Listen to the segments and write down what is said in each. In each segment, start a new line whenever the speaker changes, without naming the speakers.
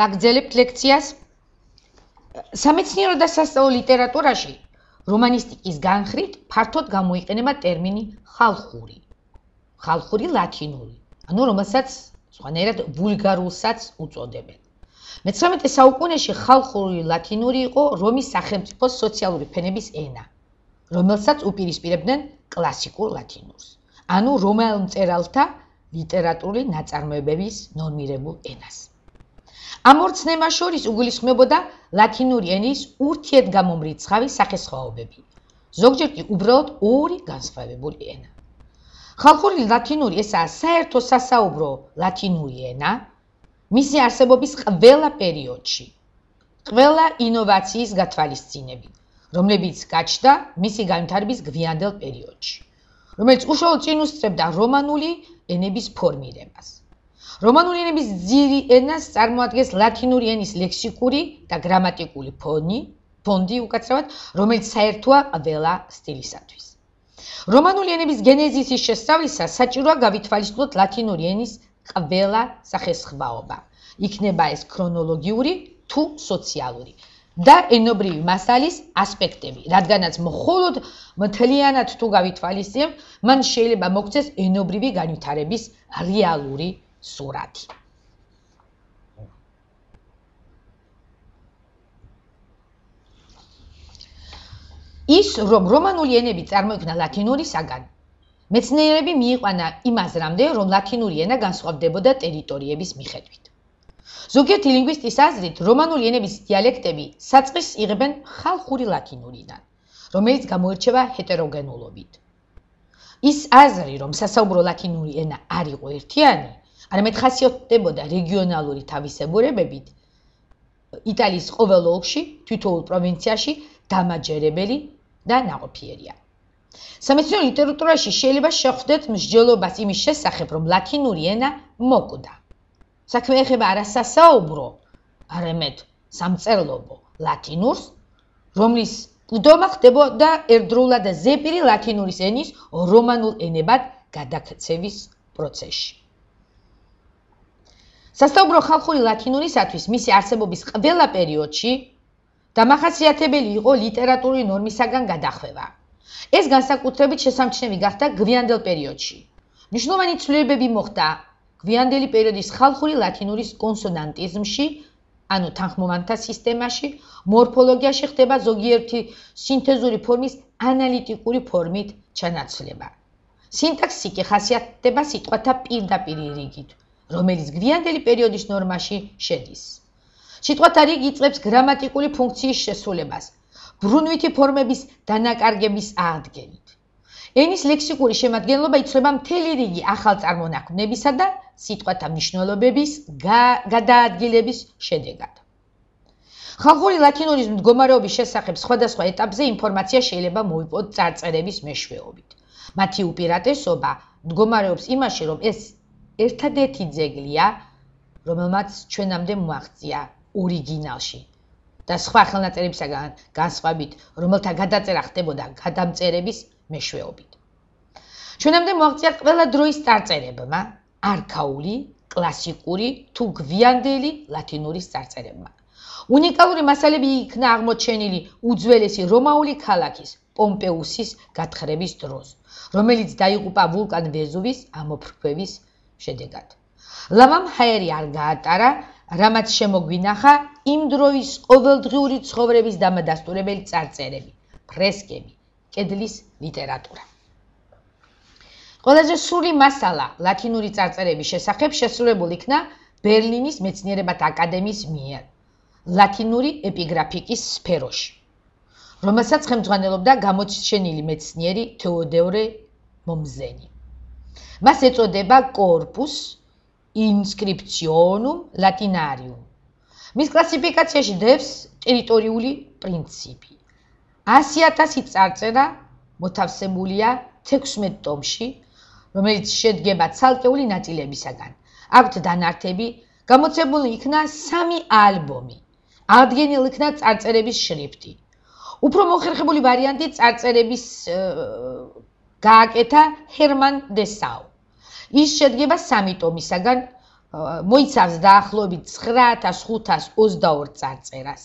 ვაგძელებთ ლექციას სამეცნიერო და სასწავლო ლიტერატურაში რომანისტიკის განხრით ფართოდ გამოიყენება ტერმინი ხალხური ხალხური ლათინური ანუ რომელსაც სხვანაირად ვულგარულსაც უწოდებენ მე-19 საუკუნეში ხალხური ლათინური იყო რომის სახელმწიფო სოციალური ფენების ენა რომელსაც უპირისპირებდნენ კლასიკურ ლათინურს ანუ რომელ მწერალთა ლიტერატურული ნაწარმოებების ნორმირებულ ენას ამ ორ ცნებას შორის უგულისხმებოდა ლათინური ენის ურთიერთ გამომრიცხავი სახესხვაობები. ზოგჯერ კი უბრალოდ ორი განსხვავებული ენა. ხალხური ლათინური ესაა საერთო სასაუბრო ლათინური ენა, მისი არსებობის ყველა პერიოდში, ყველა ინოვაციის გათვალისწინებით, რომლებიც გაჩნდა მისი განვითარების გვიანდელ პერიოდში, რომელიც უშუალოდ წინ უსწრებდა რომანული ენების ფორმირებას. რომანული ენების ძირი ენას წარმოადგენს ლათინური ენის ლექსიკური და გრამატიკული ფონი, ფონდი უკაცრავად, რომელიც საერთოა ყველა სტილისათვის. რომანული ენების გენეზისის შესწავლისას საჭიროა გავითვალისწინოთ ლათინური ენის ყველა სახესხვაობა. იქნება ეს ქრონოლოგიური თუ სოციალური და ენობრივი მასალის ასპექტები, რადგანაც მხოლოდ მთლიანად თუ გავითვალისწინებ, მან შეიძლება მოგცეს ენობრივი განვითარების რეალური სურათი. ის რომ რომანული ენები წარმოიქმნა ლათინურისაგან, მეცნიერები მიიყვანა იმას რამდე, რომ ლათინური ენა განსხვავდებოდა ტერიტორიების მიხედვით. ზოგიერთი ლინგვისტის აზრით, რომანული ენების დიალექტები საწყის იღებენ ხალხური ლათინურიდან, რომელიც გამოირჩევა ჰეტეროგენულობით. ის აზრი, რომ სასაუბრო ლათინური ენა არ იყო ერთიანი, არა მე ხასიათდებოდა რეგიონალური თავისებურებებით იტალიის ყოველ ოლქში თვითოულ პროვინციაში დამაჯერებელი და ნაყოფიერია სამეცნიერო ლიტერატურაში შეიძლება შეხვდეთ მსჯელობას იმის შესახებ რომ ლათინური ენა მოკვდა საქმე ეხება არასასაუბრო არემეთ სამწერლობო ლათინურს რომლის კუდომა ხდებოდა ერდროულად ზეპირი ლათინურის ენის რომანულ ენებად გადაქცევის პროცესში სასტაუბრო ხალხური ლათინურისათვის მისი არსებობის ყველა პერიოდში დამახასიათებელი იყო ლიტერატურული ნორმისაგან გადახვევა. ეს განსაკუთრებით შესამჩნევი გახდა გვიანდელ პერიოდში. მნიშვნელოვანი ცვლილებები მოხდა გვიანდელი პერიოდის ხალხური ლათინურის კონსონანტიზმში, ანუ თანხმოვანთა სისტემაში, მორფოლოგიაში ხდება ზოგიერთი სინთეზური ფორმის ანალიტიკური ფორმით ჩანაცვლება. სინტაქსი კი ხასიათდება სიტყვათა პირდაპირ რიგით, რომელიც გვიანდელი პერიოდის ნორმაში შედის. სიტყვათა რიგი იწებს გრამატიკული ფუნქციის შესრულებას, ბრუნვითი ფორმების დანაკარგების აღდგენით. ენის ლექსიკური შემადგენლობა იწება მთელი რიგი ახალ წარმონაქმნებისა და სიტყვათა მნიშვნელობების გადაადგილების შედეგად. ხალხური ლათინურის მდგომარეობის შესახებ სხვადასხვა ეტაპზე ინფორმაცია შეიძლება მოიპოვოთ წარწერების მეშვეობით. მათი უპირატესობა მდგომარეობს იმაში, რომ ეს ერთადერთი ძეგლია, რომელმაც ჩვენამდე მოაღწია ორიგინალში. და სხვა ხელნაწერებისგან განსხვავებით, რომელთა გადაწერა ხდებოდა გადამწერების მეშვეობით. ჩვენამდე მოაღწია ყველა დროის წარწერებმა, არქაული, კლასიკური თუ გვიანდელი ლათინური წარწერებმა. უნიკალური მასალები იქნა აღმოჩენილი უძველესი რომაული ქალაქის პომპეუსის გათხრების დროს, რომელიც დაიღუპა ვულკან ვეზუვის ამოფრქვევის დროს. შედეგად. ლავამ ჰაერი არ გაატარა, რამაც შემოგვინახა იმ დროის ყოველდღიური ცხოვრების დამადასტურებელი წარწერები, ფრესკები, კედლის ლიტერატურა. ყველაზე სრული მასალა ლათინური წარწერების შესახებ შესრულებული იქნა ბერლინის მეცნიერებათა აკადემიის მიერ ლათინური ეპიგრაფიკის სფეროში. რომელსაც ხელმძღვანელობდა გამოჩენილი მეცნიერი თეოდორე მომზენი. მას ეწოდება corpus inscriptionum latinarium. მის კლასიფიკაციაში დევს ტერიტორიული პრინციპი. 100000 წარწერა მოთავსებულია 16 ტომში, რომელიც შედგება ცალკეული ნაწილებისაგან. აქვს დანართები, გამოცემული იქნა 3 ალბომი. აღდგენილი იქნა წარწერების შრიფტი. უფრო მოხერხებული ვარიანტი წარწერების გააკეთა ჰერმან დე საუ. ის შედგება სამი ტომისაგან, მოიცავს დაახლოებით 9522 წარწერას.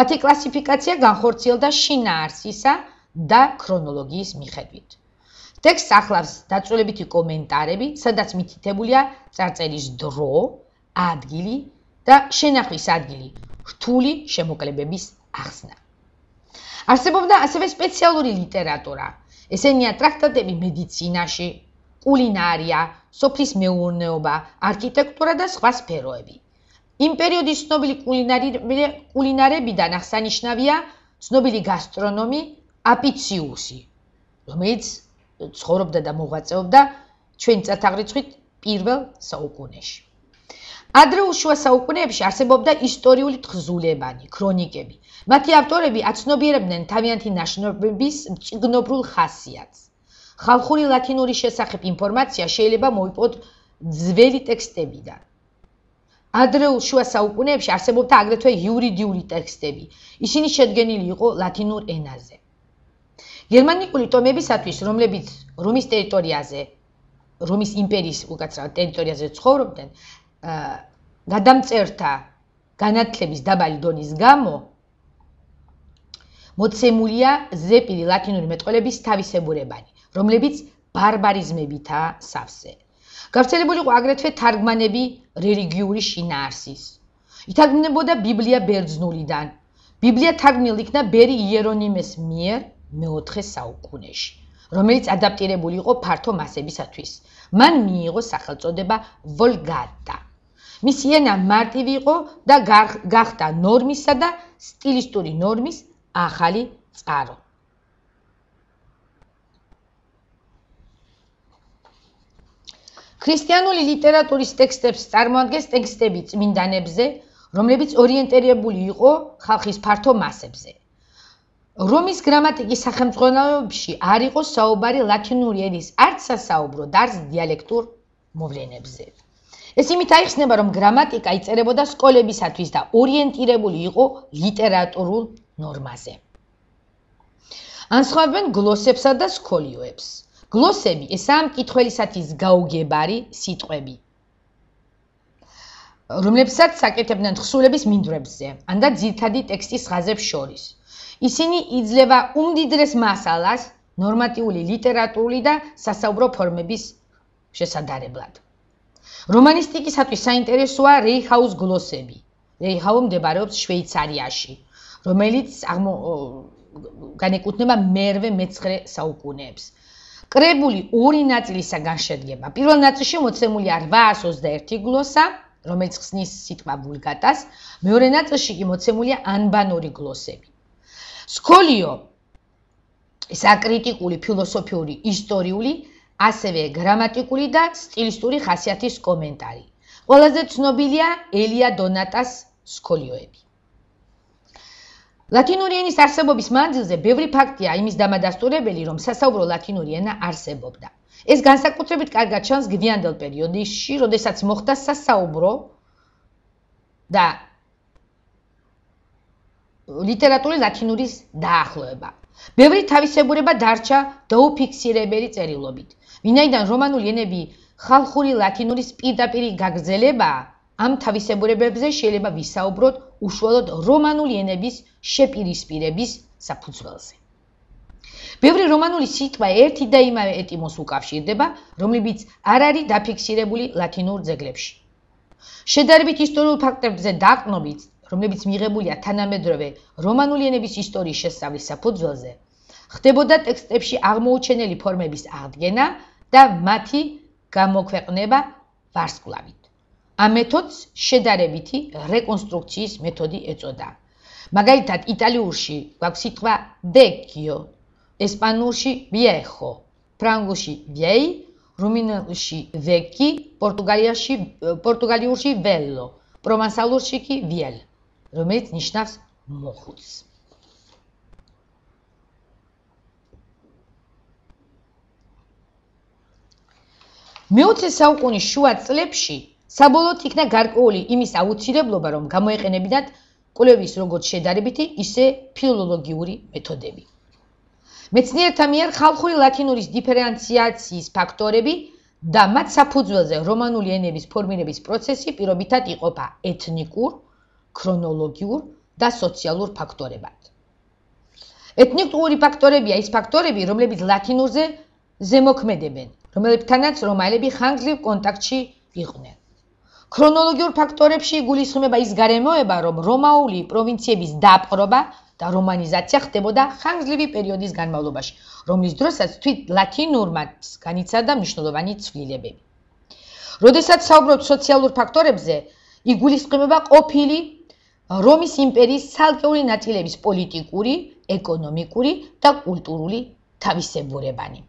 მათი კლასიფიკაცია განხორციელდა შინაარსისა და ქრონოლოგიის მიხედვით. ტექსტს ახლავს დაწვრილებითი კომენტარები, სადაც მითითებულია წარწერის დრო, ადგილი და შენახვის ადგილი, რთული შემოკლებების ახსნა. არსებობდა ასევე სპეციალური ლიტერატურა, ესენია ტრაქტატები მედიცინაში, კულინარია, სოფლის მეურნეობა, არქიტექტურა და სხვა სფეროები. იმ პერიოდის ცნობილი კულინარებიდან აღსანიშნავია ცნობილი გასტრონომი აპიციუსი, რომელიც ცხოვრობდა და მოღვაწეობდა ჩვენ წათაღრიცხვით პირველ საუკუნეში. ადრეულ შუა საუკუნეებში არსებობდა ისტორიული თხზულებანი, ქრონიკები. მათი ავტორები აცნობიერებდნენ თავიანთი ნაშნობების ჭიგნობრულ ხასიათს. ხალხური ლათინური შესახებ ინფორმაცია შეიძლება მოიპოვოთ ძველი ტექსტებიდან. ადრეულ შუა საუკუნეებში არსებობდა აგრეთვე იურიდიული ტექსტები. ისინი შედგენილი იყო ლათინურ ენაზე. გერმანიკული ტომებისათვის, რომლებიც რომის ტერიტორიაზე რომის იმპერიის უკაცრავ ტერიტორიაზე ცხოვრობდნენ, გადამწერთა განათლების დაბალი დონის გამო მოცემულია ზეპირი ლათინური მეტყოლების თავისებურებანი, რომლებიც ბარბარიზმებითა სავსე. გავრცელებული იყო აგრეთვე თარგმანები რელიგიური შინაარსის. ითარგმნებოდა ბიბლია ბერძნულიდან. ბიბლია თარგმნილი იქნა ბერი იერონიმეს მიერ მე-4 საუკუნეში, რომელიც ადაპტირებული იყო ფართო მასებისათვის. მან მიიღო სახელწოდება ვოლგატა. მისი ენა მარტივი იყო და გახდა ნორმისა და სტილისტური ნორმის ახალი წყარო. ქრისტიანული ლიტერატურის ტექსტებს წარმოადგენს ტექსტები წმინდანებზე, რომლებიც ორიენტირებული იყო ხალხის ფართო მასებზე. რომის გრამატიკის სახელმძღვანელოებში არ იყო საუბარი ლათინური ენის არც სასაუბრო, არც დიალექტურ მოვლენებზე. ეს იმით აიხსნება, რომ გრამატიკა იწერებოდა სკოლებისათვის და ორიენტირებული იყო ლიტერატურულ ნორმაზე. ანსხვავებენ გლოსებსა და სკოლიოებს. გლოსები ესაა მკითხველისათვის გაუგებარი სიტყვები. რომლებსაც საკეთებდნენ ხსულების მინდვრებზე, ანდა ძირთადი ტექსტის ხაზებს შორის. ისინი იძლევა უმდიდრეს მასალას ნორმატიული ლიტერატურული და სასაუბრო ფორმების შესადარებლად. რომანისტიკისათვის საინტერესოა რეიჰაუს გლოსები. რეიჰაუ მდებარეობს შვეიცარიაში, რომელიც განეკუთვნება მერვე მე-9 საუკუნეებს. კრებული ორი ნაწილისაგან შედგება. პირველ ნაწილში მოცემულია 821 გლოსა, რომელიც ხსნის სიტყვა ვულგატას, მეორე ნაწილში კი მოცემულია ანბანური გლოსები. სკოლიო ისა კრიტიკული ფილოსოფიური ისტორიული ასევე გრამატიკული და სტილისტური ხასიათის კომენტარი. ყველაზე ცნობილია ელია დონატას სკოლიოები. ლათინური ენის არსებობის მანძილზე ბევრი ფაქტია იმის დამადასტურებელი, რომ სასაუბრო ლათინური ენა არსებობდა. ეს განსაკუთრებით კარგად ჩანს გვიანდელ პერიოდში, როდესაც მოხდა სასაუბრო და ლიტერატურის ლათინურის დაახლოება. ბევრი თავისებურება დარჩა დაუფიქსირებელი წერილობით. ვინაიდან რომანული ენები ხალხური ლათინურის პირდაპირი გაგრძელება, ამ თავისებურებებზე შეიძლება ვისაუბროთ უშუალოდ რომანული ენების შეპირისპირების საფუძველზე. ბევრი რომანული სიტყვა ერთი და იმავე ეტიმოს უკავშირდება, რომლებიც არ არის დაფიქსირებული ლათინურ ძეგლებში. შედარებით ისტორიულ ფაქტებზე დაყნობით, რომლებიც მიღებულია თანამედროვე რომანული ენების ისტორიის შესწავლის საფუძველზე, ხდებოდა ტექსტებში აღმოუჩენელი ფორმების აღდგენა, და მათი გამოქვეყნება ვარსკვლავით. ამ მეთოდს შედარებითი რეკონსტრუქციის მეთოდი ეწოდა. მაგალითად, იტალიურში გვაქვს სიტყვა vecchio, ესპანურში viejo, ფრანგულში vieil, რუმინულში vecchi, პორტუგალიაში პორტუგალიურში velho, პროვანსალურში კი viel, რომელიც ნიშნავს მოხუც. მეოცე საუკუნის შუა წლებში საბოლოოდ იქნა გარკვეული იმის აუცილებლობა, რომ გამოიყენებინათ კვლევის როგორც შედარებითი, ისე ფილოლოგიური მეთოდები. მეცნიერთა მიერ ხალხური ლათინურის დიფერენციაციის ფაქტორები და მათ საფუძველზე რომანული ენების ფორმირების პროცესი პირობითად იყოფა ეთნიკურ, ქრონოლოგიურ და სოციალურ ფაქტორებად. ეთნიკური ფაქტორებია ის ფაქტორები, რომლებიც ლათინურზე ზემოქმედებენ, რომელთანაც რომაელები ხანგრძლივ კონტაქტში იყვნენ. ქრონოლოგიურ ფაქტორებში გულისხმება ის გარემოება, რომ რომაული პროვინციების დაპყრობა და რომანიზაცია ხდებოდა ხანგრძლივი პერიოდის განმავლობაში, რომლის დროსაც თვით ლათინურმაც განიცადა მნიშვნელოვანი ცვლილებები. როდესაც საუბრობთ სოციალურ ფაქტორებზე, იგულისხმება ყოფილი რომის იმპერიის ცალკეული ნაწილების პოლიტიკური, ეკონომიკური და კულტურული თავისებურებანი.